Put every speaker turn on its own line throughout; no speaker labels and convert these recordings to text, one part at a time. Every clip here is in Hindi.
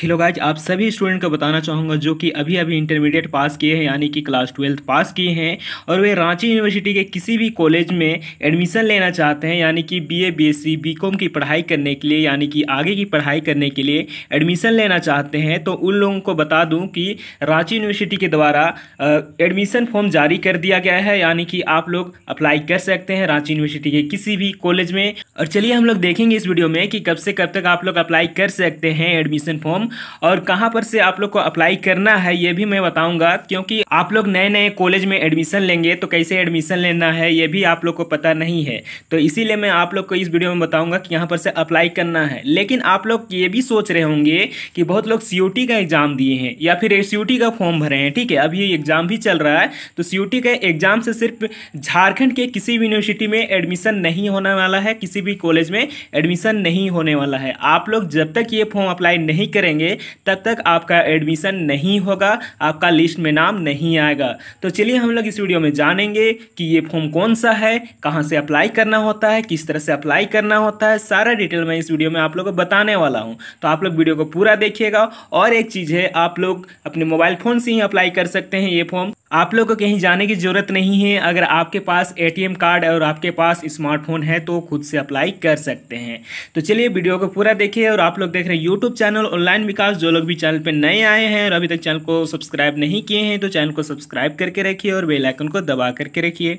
हेलो गाइज आप सभी स्टूडेंट को बताना चाहूँगा जो कि अभी अभी इंटरमीडिएट पास किए हैं यानी कि क्लास ट्वेल्थ पास किए हैं और वे रांची यूनिवर्सिटी के किसी भी कॉलेज में एडमिशन लेना चाहते हैं यानी कि बीए बीएससी बीकॉम की पढ़ाई करने के लिए यानी कि आगे की पढ़ाई करने के लिए एडमिशन लेना चाहते हैं तो उन लोगों को बता दूँ कि रांची यूनिवर्सिटी के द्वारा एडमिशन फॉर्म जारी कर दिया गया है यानी कि आप लोग अप्लाई कर सकते हैं रांची यूनिवर्सिटी के किसी भी कॉलेज में और चलिए हम लोग देखेंगे इस वीडियो में कि कब से कब तक आप लोग अप्लाई कर सकते हैं एडमिशन फॉर्म और कहाँ पर से आप लोग को अप्लाई करना है ये भी मैं बताऊँगा क्योंकि आप लोग नए नए कॉलेज में एडमिशन लेंगे तो कैसे एडमिशन लेना है ये भी आप लोग को पता नहीं है तो इसीलिए मैं आप लोग को इस वीडियो में बताऊँगा कि यहाँ पर से अप्लाई करना है लेकिन आप लोग ये भी सोच रहे होंगे कि बहुत लोग सी का एग्ज़ाम दिए हैं या फिर एस का फॉर्म भरे हैं ठीक है अभी एग्ज़ाम भी चल रहा है तो सी का एग्ज़ाम से सिर्फ झारखंड के किसी भी यूनिवर्सिटी में एडमिशन नहीं होने वाला है किसी भी कॉलेज में एडमिशन नहीं होने वाला है आप लोग जब तक ये फॉर्म अप्लाई नहीं करें करेंगे तब तक आपका एडमिशन नहीं होगा आपका लिस्ट में नाम नहीं आएगा तो चलिए हम लोग इस वीडियो में जानेंगे कि ये फॉर्म कौन सा है कहाँ से अप्लाई करना होता है किस तरह से अप्लाई करना होता है सारा डिटेल मैं इस वीडियो में आप लोग को बताने वाला हूँ तो आप लोग वीडियो को पूरा देखिएगा और एक चीज़ है आप लोग अपने मोबाइल फ़ोन से ही अप्लाई कर सकते हैं ये फॉर्म आप लोग को कहीं जाने की ज़रूरत नहीं है अगर आपके पास ए कार्ड और आपके पास स्मार्टफोन है तो खुद से अप्लाई कर सकते हैं तो चलिए वीडियो को पूरा देखिए और आप लोग देख रहे हैं यूट्यूब चैनल ऑनलाइन विकास जो लोग भी चैनल पर नए आए हैं और अभी तक चैनल को सब्सक्राइब नहीं किए हैं तो चैनल को सब्सक्राइब करके रखिए और बेलाइकन को दबा करके रखिए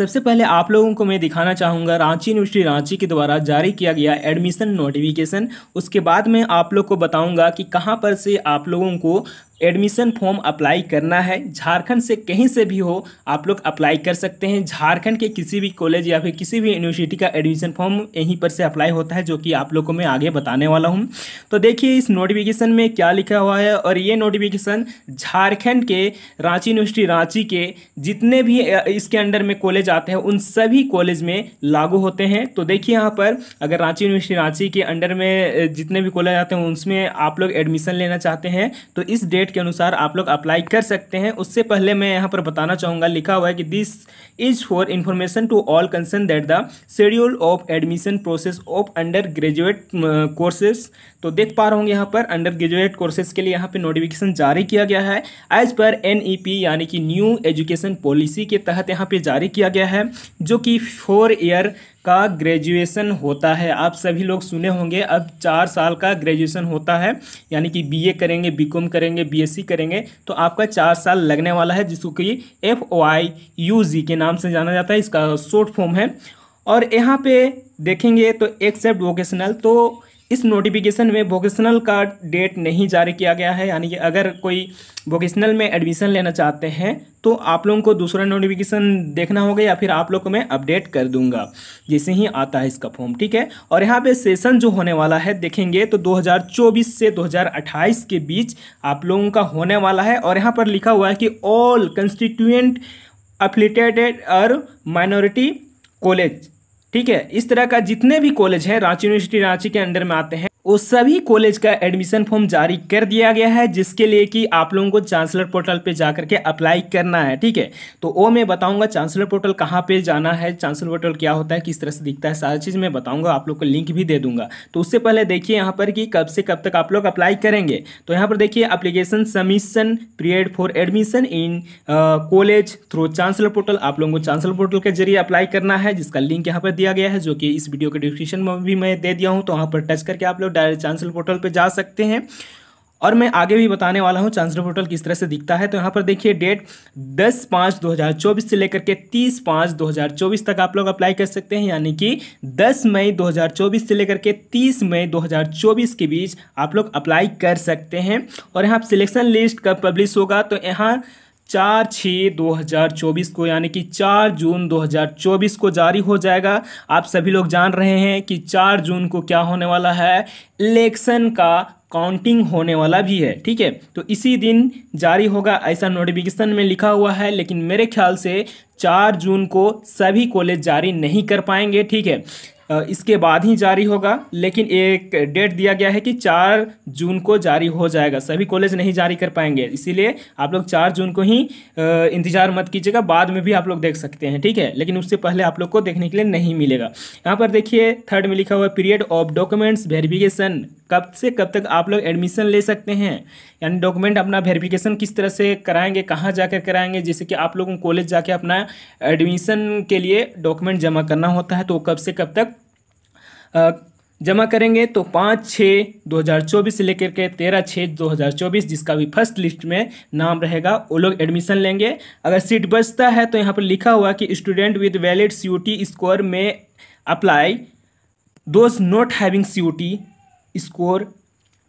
सबसे पहले आप लोगों को मैं दिखाना चाहूँगा रांची यूनिवर्सिटी रांची के द्वारा जारी किया गया एडमिशन नोटिफिकेशन उसके बाद मैं आप लोग को बताऊँगा कि कहाँ पर से आप लोगों को एडमिशन फॉर्म अप्लाई करना है झारखंड से कहीं से भी हो आप लोग अप्लाई कर सकते हैं झारखंड के किसी भी कॉलेज या फिर किसी भी यूनिवर्सिटी का एडमिशन फॉर्म यहीं पर से अप्लाई होता है जो कि आप लोगों को मैं आगे बताने वाला हूँ तो देखिए इस नोटिफिकेशन में क्या लिखा हुआ है और ये नोटिफिकेशन झारखंड के रांची यूनिवर्सिटी रांची के जितने भी इसके अंडर में कॉलेज आते हैं उन सभी कॉलेज में लागू होते हैं तो देखिए यहाँ पर अगर रांची यूनिवर्सिटी रांची के अंडर में जितने भी कॉलेज आते हैं उसमें आप लोग एडमिशन लेना चाहते हैं तो इस डेट वेबसाइट के अनुसार आप लोग अप्लाई कर सकते हैं उससे पहले मैं यहाँ पर बताना चाहूँगा लिखा हुआ है कि this is for information to all concern that the schedule of admission process of undergraduate courses तो देख पा रहे होंगे यहाँ पर अंडर ग्रेजुएट कोर्सेज के लिए यहाँ पर नोटिफिकेशन जारी किया गया है एज पर एन यानी कि न्यू एजुकेशन पॉलिसी के तहत यहाँ पर जारी किया गया है जो कि फोर ईयर का ग्रेजुएशन होता है आप सभी लोग सुने होंगे अब चार साल का ग्रेजुएशन होता है यानी कि बीए करेंगे बीकॉम करेंगे बीएससी करेंगे तो आपका चार साल लगने वाला है जिसको कि एफ वाई यू जी के नाम से जाना जाता है इसका शॉर्ट फॉर्म है और यहाँ पे देखेंगे तो एक्सेप्ट वोकेशनल तो इस नोटिफिकेशन में वोकेशनल का डेट नहीं जारी किया गया है यानी कि अगर कोई वोकेशनल में एडमिशन लेना चाहते हैं तो आप लोगों को दूसरा नोटिफिकेशन देखना होगा या फिर आप लोग को मैं अपडेट कर दूंगा जैसे ही आता है इसका फॉर्म ठीक है और यहाँ पे सेशन जो होने वाला है देखेंगे तो 2024 से 2028 के बीच आप लोगों का होने वाला है और यहाँ पर लिखा हुआ है कि ऑल कंस्टिट्यूएंट अफिलिटेटेड और माइनॉरिटी कॉलेज ठीक है इस तरह का जितने भी कॉलेज हैं रांची यूनिवर्सिटी रांची के अंडर में आते हैं वो सभी कॉलेज का एडमिशन फॉर्म जारी कर दिया गया है जिसके लिए कि आप लोगों को चांसलर पोर्टल पे जाकर के अप्लाई करना है ठीक है तो वो मैं बताऊंगा चांसलर पोर्टल कहाँ पे जाना है चांसलर पोर्टल क्या होता है किस तरह से दिखता है सारी चीज़ मैं बताऊंगा आप लोग को लिंक भी दे दूंगा तो उससे पहले देखिए यहाँ पर कि कब से कब तक आप लोग अप्लाई करेंगे तो यहाँ पर देखिए application submission period for admission in college through chancellor portal आप लोगों को चांसलर पोर्टल के जरिए अप्लाई करना है जिसका लिंक यहाँ पर दिया गया है जो कि इस वीडियो के डिस्क्रिप्शन में भी मैं दे दिया हूँ तो वहाँ पर टच करके आप लोग डायरेक्ट चांसलर पोर्टल पर जा सकते हैं और मैं आगे भी बताने वाला हूँ चांसलर पोर्टल किस तरह से दिखता है तो यहाँ पर देखिए डेट 10 पाँच 2024 से लेकर के 30 पाँच 2024 तक आप लोग अप्लाई कर सकते हैं यानी कि 10 मई 2024 से लेकर के 30 मई 2024 के बीच आप लोग अप्लाई कर सकते हैं और यहाँ सिलेक्शन लिस्ट कब पब्लिश होगा तो यहाँ चार छः 2024 को यानी कि चार जून 2024 को जारी हो जाएगा आप सभी लोग जान रहे हैं कि चार जून को क्या होने वाला है इलेक्शन का काउंटिंग होने वाला भी है ठीक है तो इसी दिन जारी होगा ऐसा नोटिफिकेशन में लिखा हुआ है लेकिन मेरे ख्याल से चार जून को सभी कॉलेज जारी नहीं कर पाएंगे ठीक है इसके बाद ही जारी होगा लेकिन एक डेट दिया गया है कि चार जून को जारी हो जाएगा सभी कॉलेज नहीं जारी कर पाएंगे इसीलिए आप लोग चार जून को ही इंतज़ार मत कीजिएगा बाद में भी आप लोग देख सकते हैं ठीक है लेकिन उससे पहले आप लोग को देखने के लिए नहीं मिलेगा यहाँ पर देखिए थर्ड में लिखा हुआ पीरियड ऑफ डॉक्यूमेंट्स वेरिफिकेशन कब से कब तक आप लोग एडमिशन ले सकते हैं यानी डॉक्यूमेंट अपना वेरिफिकेशन किस तरह से कराएंगे कहाँ जाकर कराएंगे जैसे कि आप लोगों को कॉलेज जाके अपना एडमिशन के लिए डॉक्यूमेंट जमा करना होता है तो कब से कब तक जमा करेंगे तो पाँच छः दो हजार चौबीस से लेकर के तेरह छः दो हज़ार चौबीस जिसका भी फर्स्ट लिस्ट में नाम रहेगा वो लोग एडमिशन लेंगे अगर सीट बचता है तो यहाँ पर लिखा हुआ कि student with valid C score में apply those not having C score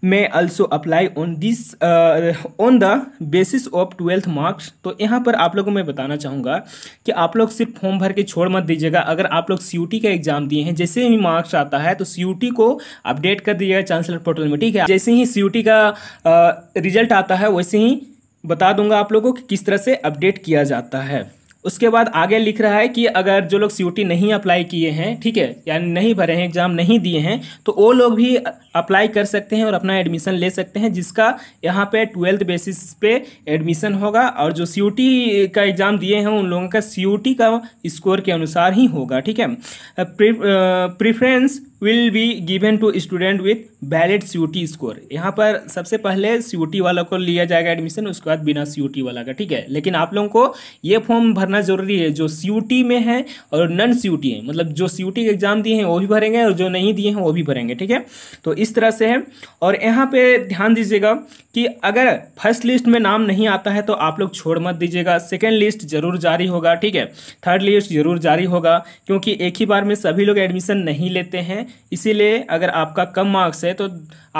may also apply on this on the basis of twelfth marks तो यहाँ पर आप लोगों मैं बताना चाहूँगा कि आप लोग सिर्फ फॉर्म भर के छोड़ मत दीजिएगा अगर आप लोग सी का एग्जाम दिए हैं जैसे ही मार्क्स आता है तो सी को अपडेट कर दीजिएगा चांसलर पोर्टल में ठीक है जैसे ही सी का रिजल्ट uh, आता है वैसे ही बता दूंगा आप लोगों को कि किस तरह से अपडेट किया जाता है उसके बाद आगे लिख रहा है कि अगर जो लोग सी नहीं अप्लाई किए हैं ठीक है यानी नहीं भरे हैं एग्ज़ाम नहीं दिए हैं तो वो लोग भी अप्लाई कर सकते हैं और अपना एडमिशन ले सकते हैं जिसका यहाँ पे ट्वेल्थ बेसिस पे एडमिशन होगा और जो सी का एग्ज़ाम दिए हैं उन लोगों का सी का स्कोर के अनुसार ही होगा ठीक है preference will be given to student with valid C score यहाँ पर सबसे पहले सी वाला को लिया जाएगा एडमिशन उसके बाद बिना सी वाला का ठीक है लेकिन आप लोगों को ये फॉर्म भरना जरूरी है जो सी में है और नन सी है मतलब जो सी के एग्जाम दिए हैं वो भी भरेंगे और जो नहीं दिए हैं वो भी भरेंगे ठीक है तो इस तरह से है और यहाँ पर ध्यान दीजिएगा कि अगर फर्स्ट लिस्ट में नाम नहीं आता है तो आप लोग छोड़ मत दीजिएगा सेकेंड लिस्ट जरूर जारी होगा ठीक है थर्ड लिस्ट जरूर जारी होगा क्योंकि एक ही बार में सभी लोग एडमिशन नहीं लेते हैं इसीलिए अगर आपका कम मार्क्स है तो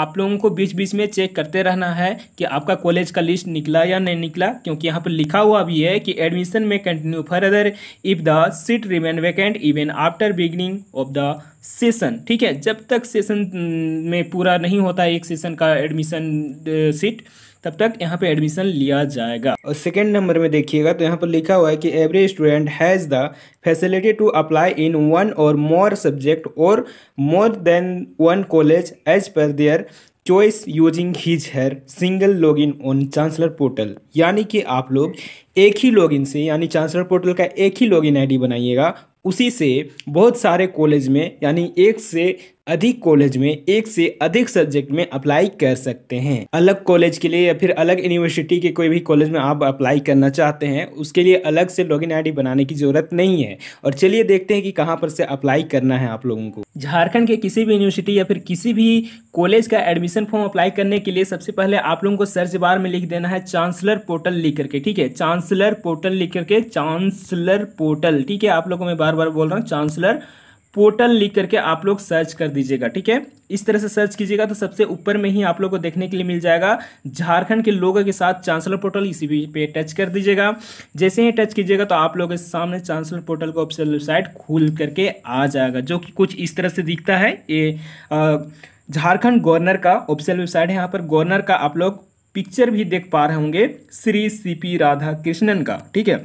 आप लोगों को बीच बीच में चेक करते रहना है कि आपका कॉलेज का लिस्ट निकला या नहीं निकला क्योंकि यहाँ पर लिखा हुआ भी है कि एडमिशन में continue further if the seat remain vacant even after beginning of the session ठीक है जब तक सेशन हम्म, में पूरा नहीं होता एक सेशन का एडमिशन सीट तब तक यहाँ पे एडमिशन लिया जाएगा और सेकेंड नंबर में देखिएगा तो यहाँ पर लिखा हुआ है कि every student has the facility to apply in one or more subject or more than one college as per their choice using his her single log in on chancellor portal यानी कि आप लोग एक ही लॉगिन से यानी चांसलर पोर्टल का एक ही लॉगिन आईडी बनाइएगा उसी से बहुत सारे कॉलेज में यानी एक से अधिक कॉलेज में एक से अधिक सब्जेक्ट में अप्लाई कर सकते हैं अलग कॉलेज के लिए या फिर अलग यूनिवर्सिटी के कोई भी कॉलेज में आप अप्लाई करना चाहते हैं उसके लिए अलग से लॉगिन इन बनाने की ज़रूरत नहीं है और चलिए देखते हैं कि कहाँ पर से अप्लाई करना है आप लोगों को झारखंड के किसी भी यूनिवर्सिटी या फिर किसी भी कॉलेज का एडमिशन फॉर्म अप्लाई करने के लिए सबसे पहले आप लोगों को सर्च बार में लिख देना है चांसलर पोर्टल लिख करके ठीक है चांसलर पोर्टल लिख करके चांसलर पोर्टल ठीक है आप लोगों को मैं बार बार बोल रहा हूँ चांसलर पोर्टल लिख करके आप लोग सर्च कर दीजिएगा ठीक है इस तरह से सर्च कीजिएगा तो सबसे ऊपर में ही आप लोग को देखने के लिए मिल जाएगा झारखंड के लोगों के साथ चांसलर पोर्टल इसी पे टच कर दीजिएगा जैसे ही टच कीजिएगा तो आप लोगों के सामने चांसलर पोर्टल का ऑप्शन वेबसाइट खुल करके आ जाएगा जो कि कुछ इस तरह से दिखता है ये झारखंड गवर्नर का ऑप्शन वेबसाइट है यहाँ पर गवर्नर का आप लोग पिक्चर भी देख पा रहे होंगे Shri C P Radhakrishnan का ठीक है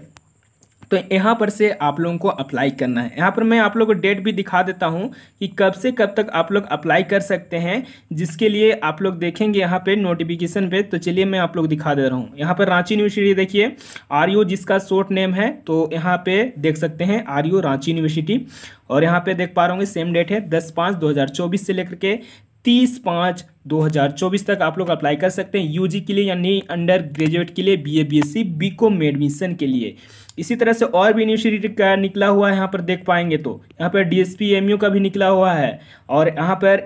तो यहाँ पर से आप लोगों को अप्लाई करना है यहाँ पर मैं आप लोगों को डेट भी दिखा देता हूँ कि कब से कब तक आप लोग अप्लाई कर सकते हैं जिसके लिए आप लोग देखेंगे यहाँ पे नोटिफिकेशन पे तो चलिए मैं आप लोग दिखा दे रहा हूँ यहाँ पर रांची यूनिवर्सिटी देखिए आर जिसका शॉर्ट नेम है तो यहाँ पर देख सकते हैं आर रांची यूनिवर्सिटी और यहाँ पर देख पा रहा होंगे सेम डेट है दस पाँच दो से लेकर के तीस पाँच 2024 तक आप लोग अप्लाई कर सकते हैं यूजी के लिए यानी अंडर ग्रेजुएट के लिए बीए बीएससी बीकॉम एडमिशन के लिए इसी तरह से और भी यूनिवर्सिटी का निकला हुआ है यहाँ पर देख पाएंगे तो यहाँ पर डीएसपी एमयू का भी निकला हुआ है और यहाँ पर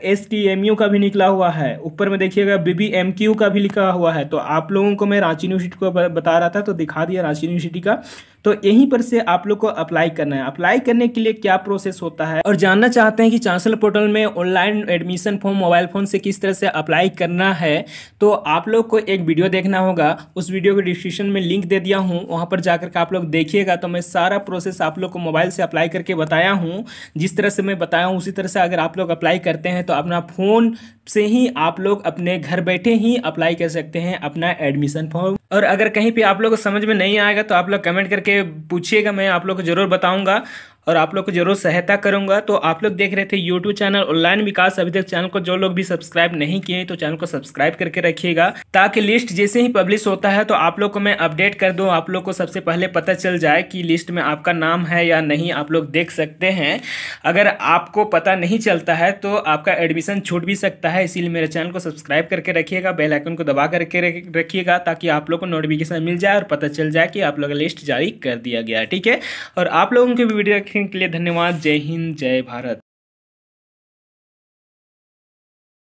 यू का भी निकला हुआ है ऊपर में देखिएगा बीबीएमक्यू का भी लिखा हुआ है तो आप लोगों को मैं रांची यूनिवर्सिटी को बता रहा था तो दिखा दिया रांची यूनिवर्सिटी का तो यहीं पर से आप लोग को अप्लाई करना है अप्लाई करने के लिए क्या प्रोसेस होता है और जानना चाहते हैं कि चांसलर पोर्टल में online admission form mobile phone से किस तरह से अप्लाई करना है तो आप लोग को एक वीडियो देखना होगा उस वीडियो के डिस्क्रिप्शन में लिंक दे दिया हूँ वहाँ पर जाकर के आप लोग देखिएगा तो मैं सारा प्रोसेस आप लोग को मोबाइल से अप्लाई करके बताया हूँ जिस तरह से मैं बताया हूँ उसी तरह से अगर आप लोग अप्लाई करते हैं तो अपना फ़ोन से ही आप लोग अपने घर बैठे ही अप्लाई कर सकते हैं अपना एडमिशन फॉर्म और अगर कहीं पर आप लोग को समझ में नहीं आएगा तो आप लोग कमेंट करके करके पूछिएगा मैं आप लोग को ज़रूर बताऊंगा और आप लोग को जरूर सहायता करूंगा तो आप लोग देख रहे थे यूट्यूब चैनल ऑनलाइन विकास अभी तक चैनल को जो लोग भी सब्सक्राइब नहीं किए तो चैनल को सब्सक्राइब करके रखिएगा ताकि लिस्ट जैसे ही पब्लिश होता है तो आप लोग को मैं अपडेट कर दूँ आप लोग को सबसे पहले पता चल जाए कि लिस्ट में आपका नाम है या नहीं आप लोग देख सकते हैं अगर आपको पता नहीं चलता है तो आपका एडमिशन छूट भी सकता है इसीलिए मेरे चैनल को सब्सक्राइब करके रखिएगा बेलाइकन को दबा करके रखिएगा ताकि आप लोग को नोटिफिकेशन मिल जाए और पता चल जाए कि आप लोग लिस्ट जारी कर दिया गया ठीक है और आप लोगों की वीडियो देखने के लिए धन्यवाद जय हिंद जय भारत